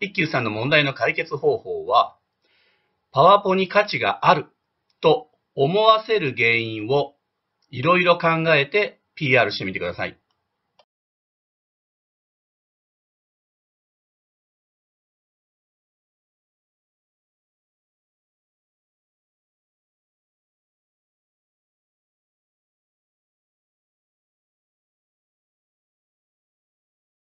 一休さんの問題の解決方法は、パワポに価値があると思わせる原因をいろいろ考えて PR してみてください。